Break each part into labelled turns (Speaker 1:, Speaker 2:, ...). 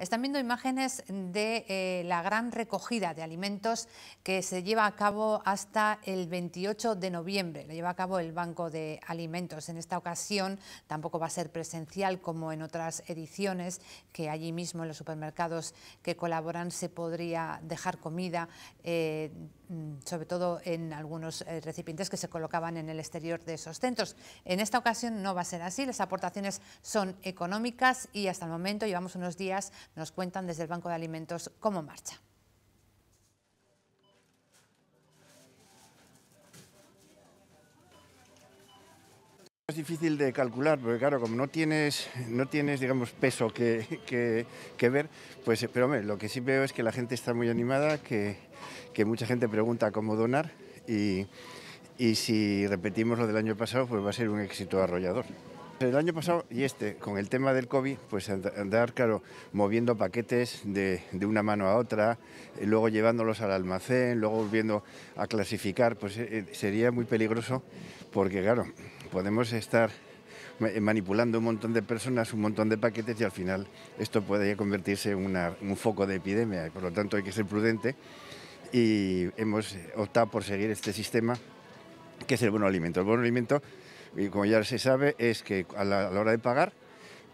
Speaker 1: están viendo imágenes de eh, la gran recogida de alimentos que se lleva a cabo hasta el 28 de noviembre. Lo lleva a cabo el Banco de Alimentos. En esta ocasión tampoco va a ser presencial como en otras ediciones, que allí mismo en los supermercados que colaboran se podría dejar comida. Eh, mm, sobre todo en algunos eh, recipientes que se colocaban en el exterior de esos centros. En esta ocasión no va a ser así, las aportaciones son económicas y hasta el momento llevamos unos días nos cuentan desde el Banco de Alimentos cómo marcha.
Speaker 2: Es difícil de calcular, porque claro, como no tienes, no tienes digamos, peso que, ver, pues, pero lo que sí veo es que la gente está muy animada, que, mucha gente pregunta cómo donar y, y si repetimos lo del año pasado, pues va a ser un éxito arrollador. El año pasado y este, con el tema del COVID, pues andar, claro, moviendo paquetes de, una mano a otra, eh, luego llevándolos al almacén, luego volviendo a clasificar, pues eh, eh, sería muy peligroso porque, claro, podemos estar manipulando un montón de personas, un montón de paquetes y al final esto puede convertirse en un foco de epidemia. por lo tanto hay que ser prudente y hemos optado por seguir este sistema que es el buen alimento. El alimento y como ya se sabe, es que a la, hora de pagar,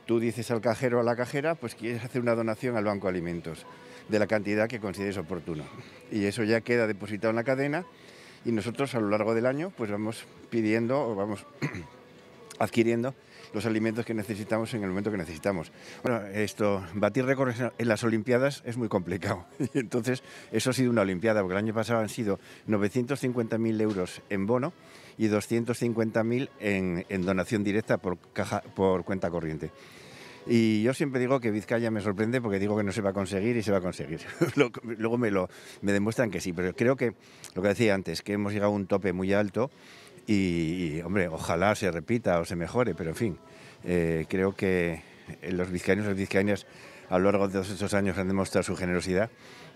Speaker 2: tú dices al cajero o a la cajera, pues quieres hacer una donación al Banco de Alimentos de la cantidad que consideres oportuna. Y eso ya queda depositado en la cadena y nosotros a lo largo del año pues vamos pidiendo, o vamos adquiriendo los alimentos que necesitamos en el momento que necesitamos. Bueno, esto, batir récords en las Olimpiadas es muy complicado. Entonces, eso ha sido una Olimpiada, porque el año pasado han sido 950.000 euros en bono y 250.000 en, donación directa por, caja, por cuenta corriente. Y yo siempre digo que Vizcaya me sorprende porque digo que no se va a conseguir y se va a conseguir. Luego me, lo, me demuestran que sí, pero creo que lo que decía antes, que hemos llegado a un tope muy alto y, hombre, ojalá se repita o se mejore, pero en fin, eh, creo que eh, los vizcaños y las vizcaínas a lo largo de todos estos años han demostrado su generosidad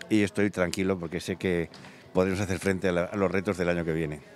Speaker 2: y estoy tranquilo porque sé que podremos hacer frente a los retos del año que viene.